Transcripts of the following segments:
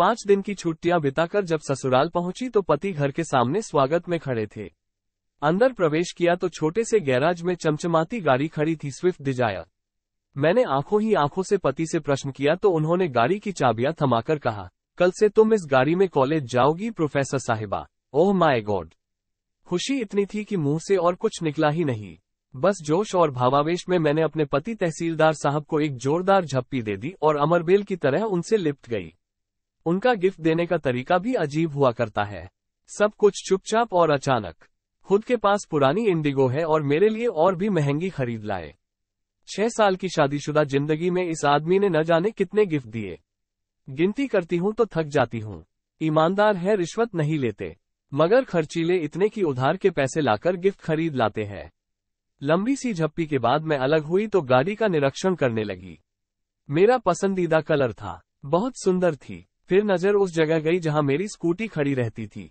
पांच दिन की छुट्टियां बिताकर जब ससुराल पहुंची तो पति घर के सामने स्वागत में खड़े थे अंदर प्रवेश किया तो छोटे से गैराज में चमचमाती गाड़ी खड़ी थी स्विफ्ट डिजायर मैंने आंखों ही आंखों से पति से प्रश्न किया तो उन्होंने गाड़ी की चाबियां थमाकर कहा कल से तुम इस गाड़ी में कॉलेज जाओगी प्रोफेसर साहिबा ओह माय गॉड खुशी इतनी थी कि मुंह से और कुछ निकला ही नहीं बस जोश और भावावेश में मैंने अपने पति तहसीलदार साहब को एक जोरदार झप्पी दे दी और अमरबेल की तरह उनसे लिपट गई उनका गिफ्ट देने का तरीका भी अजीब हुआ करता है सब कुछ चुपचाप और अचानक खुद के पास पुरानी इंडिगो है और मेरे लिए और भी महंगी खरीद लाए छह साल की शादीशुदा जिंदगी में इस आदमी ने न जाने कितने गिफ्ट दिए गिनती करती हूँ तो थक जाती हूँ ईमानदार है रिश्वत नहीं लेते मगर खर्चीले इतने की उधार के पैसे लाकर गिफ्ट खरीद लाते हैं लंबी सी झप्पी के बाद मैं अलग हुई तो गाड़ी का निरीक्षण करने लगी मेरा पसंदीदा कलर था बहुत सुंदर थी फिर नजर उस जगह गई जहां मेरी स्कूटी खड़ी रहती थी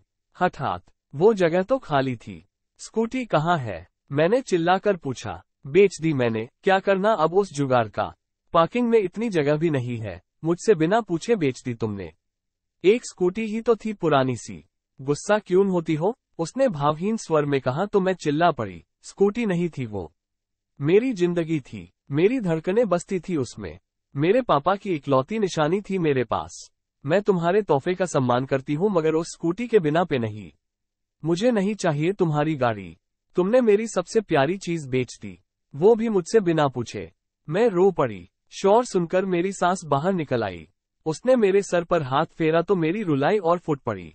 हठात वो जगह तो खाली थी स्कूटी कहाँ है मैंने चिल्लाकर पूछा बेच दी मैंने क्या करना अब उस जुगाड़ का पार्किंग में इतनी जगह भी नहीं है मुझसे बिना पूछे बेच दी तुमने एक स्कूटी ही तो थी पुरानी सी गुस्सा क्यों होती हो उसने भावहीन स्वर में कहा तो मैं चिल्ला पड़ी स्कूटी नहीं थी वो मेरी जिंदगी थी मेरी धड़कने बसती थी उसमें मेरे पापा की इकलौती निशानी थी मेरे पास मैं तुम्हारे तोहफे का सम्मान करती हूँ मगर उस स्कूटी के बिना पे नहीं मुझे नहीं चाहिए तुम्हारी गाड़ी तुमने मेरी सबसे प्यारी चीज बेच दी वो भी मुझसे बिना पूछे मैं रो पड़ी शोर सुनकर मेरी सांस बाहर निकल आई उसने मेरे सर पर हाथ फेरा तो मेरी रुलाई और फुट पड़ी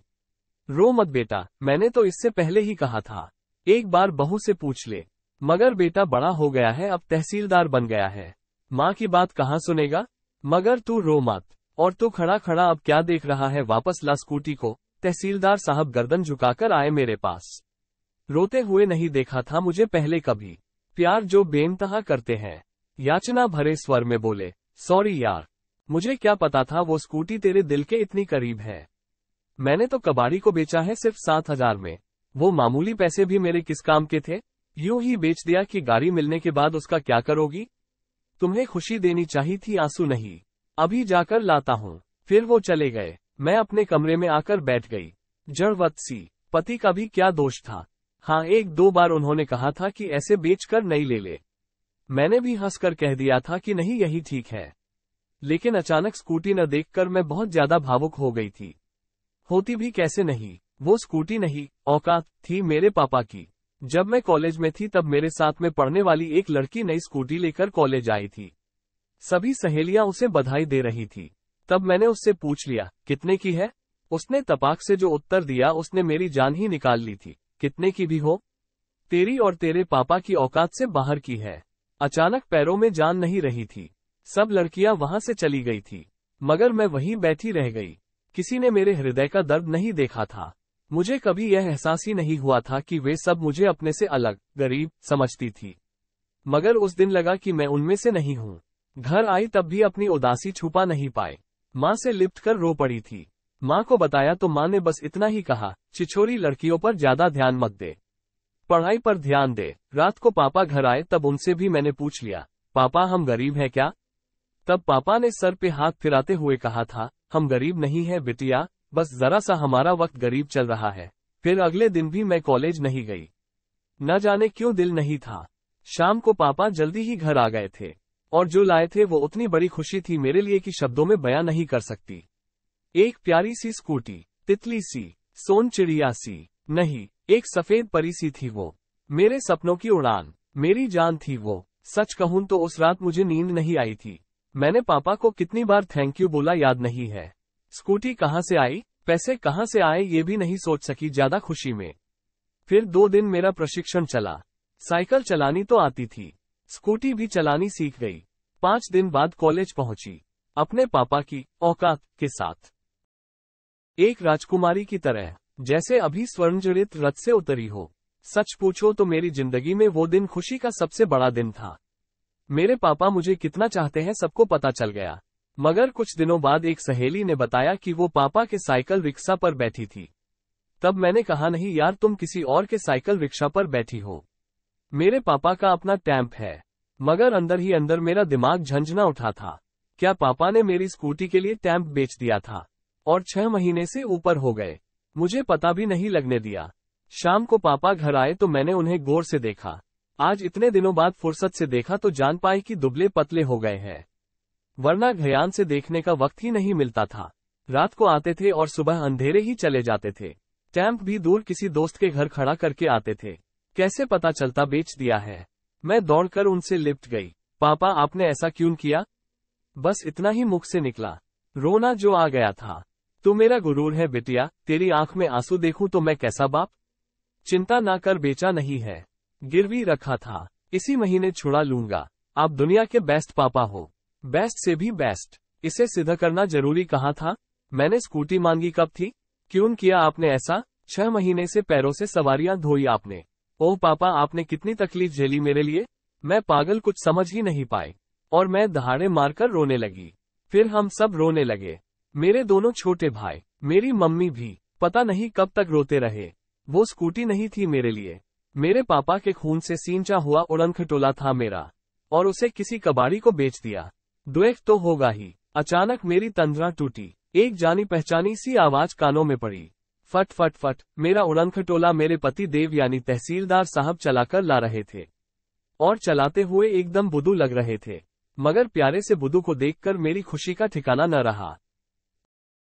रो मत बेटा मैंने तो इससे पहले ही कहा था एक बार बहू से पूछ ले मगर बेटा बड़ा हो गया है अब तहसीलदार बन गया है माँ की बात कहाँ सुनेगा मगर तू रो मत और तो खड़ा खड़ा अब क्या देख रहा है वापस ला स्कूटी को तहसीलदार साहब गर्दन झुकाकर आए मेरे पास रोते हुए नहीं देखा था मुझे पहले कभी प्यार जो बेनतहा करते हैं याचना भरे स्वर में बोले सॉरी यार मुझे क्या पता था वो स्कूटी तेरे दिल के इतनी करीब है मैंने तो कबाड़ी को बेचा है सिर्फ सात हजार में वो मामूली पैसे भी मेरे किस काम के थे यूं ही बेच दिया कि गाड़ी मिलने के बाद उसका क्या करोगी तुम्हें खुशी देनी चाहिए थी आंसू नहीं अभी जाकर लाता हूँ फिर वो चले गए मैं अपने कमरे में आकर बैठ गई जड़वत सी पति का भी क्या दोष था हाँ एक दो बार उन्होंने कहा था कि ऐसे बेचकर नहीं ले ले मैंने भी हंसकर कह दिया था कि नहीं यही ठीक है लेकिन अचानक स्कूटी न देखकर मैं बहुत ज्यादा भावुक हो गई थी होती भी कैसे नहीं वो स्कूटी नहीं औकात थी मेरे पापा की जब मैं कॉलेज में थी तब मेरे साथ में पढ़ने वाली एक लड़की नई स्कूटी लेकर कॉलेज आई थी सभी सहेलियां उसे बधाई दे रही थी तब मैंने उससे पूछ लिया कितने की है उसने तपाक से जो उत्तर दिया उसने मेरी जान ही निकाल ली थी कितने की भी हो तेरी और तेरे पापा की औकात से बाहर की है अचानक पैरों में जान नहीं रही थी सब लड़कियां वहां से चली गई थी मगर मैं वहीं बैठी रह गई किसी ने मेरे हृदय का दर्द नहीं देखा था मुझे कभी यह एहसास ही नहीं हुआ था कि वे सब मुझे अपने से अलग गरीब समझती थी मगर उस दिन लगा कि मैं उनमें से नहीं हूँ घर आई तब भी अपनी उदासी छुपा नहीं पाए माँ से लिप्ट कर रो पड़ी थी माँ को बताया तो माँ ने बस इतना ही कहा चिछोरी लड़कियों पर ज्यादा ध्यान मत दे पढ़ाई पर ध्यान दे रात को पापा घर आए तब उनसे भी मैंने पूछ लिया पापा हम गरीब हैं क्या तब पापा ने सर पे हाथ फिराते हुए कहा था हम गरीब नहीं है बिटिया बस जरा सा हमारा वक्त गरीब चल रहा है फिर अगले दिन भी मैं कॉलेज नहीं गई न जाने क्यों दिल नहीं था शाम को पापा जल्दी ही घर आ गए थे और जो लाए थे वो उतनी बड़ी खुशी थी मेरे लिए कि शब्दों में बयां नहीं कर सकती एक प्यारी सी स्कूटी तितली सी सोन चिड़िया सी नहीं एक सफेद परी सी थी वो मेरे सपनों की उड़ान मेरी जान थी वो सच कहूं तो उस रात मुझे नींद नहीं आई थी मैंने पापा को कितनी बार थैंक यू बोला याद नहीं है स्कूटी कहाँ से आई पैसे कहाँ से आए ये भी नहीं सोच सकी ज्यादा खुशी में फिर दो दिन मेरा प्रशिक्षण चला साइकिल चलानी तो आती थी स्कूटी भी चलानी सीख गई पांच दिन बाद कॉलेज पहुंची अपने पापा की औकात के साथ एक राजकुमारी की तरह जैसे अभी स्वर्णजड़ित रथ से उतरी हो सच पूछो तो मेरी जिंदगी में वो दिन खुशी का सबसे बड़ा दिन था मेरे पापा मुझे कितना चाहते हैं सबको पता चल गया मगर कुछ दिनों बाद एक सहेली ने बताया कि वो पापा के साइकिल रिक्शा पर बैठी थी तब मैंने कहा नहीं यार तुम किसी और के साइकिल रिक्शा पर बैठी हो मेरे पापा का अपना टैंप है मगर अंदर ही अंदर मेरा दिमाग झंझना उठा था क्या पापा ने मेरी स्कूटी के लिए टैंप बेच दिया था और छह महीने से ऊपर हो गए मुझे पता भी नहीं लगने दिया शाम को पापा घर आए तो मैंने उन्हें गौर से देखा आज इतने दिनों बाद फुर्सत से देखा तो जान पाए कि दुबले पतले हो गए हैं वरना घयान से देखने का वक्त ही नहीं मिलता था रात को आते थे और सुबह अंधेरे ही चले जाते थे टैंप भी दूर किसी दोस्त के घर खड़ा करके आते थे कैसे पता चलता बेच दिया है मैं दौड़कर उनसे लिपट गई पापा आपने ऐसा क्यों किया बस इतना ही मुख से निकला रोना जो आ गया था तू तो मेरा गुरूर है बिटिया तेरी आंख में आंसू देखूं तो मैं कैसा बाप चिंता ना कर बेचा नहीं है गिरवी रखा था इसी महीने छुड़ा लूंगा आप दुनिया के बेस्ट पापा हो बेस्ट से भी बेस्ट इसे सिद्ध करना जरूरी कहा था मैंने स्कूटी मांगी कब थी क्यों किया आपने ऐसा छह महीने से पैरों से सवारियां धोई आपने ओह पापा आपने कितनी तकलीफ झेली मेरे लिए मैं पागल कुछ समझ ही नहीं पाए और मैं दहाड़े मारकर रोने लगी फिर हम सब रोने लगे मेरे दोनों छोटे भाई मेरी मम्मी भी पता नहीं कब तक रोते रहे वो स्कूटी नहीं थी मेरे लिए मेरे पापा के खून से सींचा हुआ उड़नखटोला था मेरा और उसे किसी कबाड़ी को बेच दिया द्वेष तो होगा ही अचानक मेरी तंद्रा टूटी एक जानी पहचानी सी आवाज कानों में पड़ी फट फट फट मेरा उड़नखटोला टोला मेरे पति देव यानी तहसीलदार साहब चलाकर ला रहे थे और चलाते हुए एकदम बुदू लग रहे थे मगर प्यारे से बुदू को देखकर मेरी खुशी का ठिकाना न रहा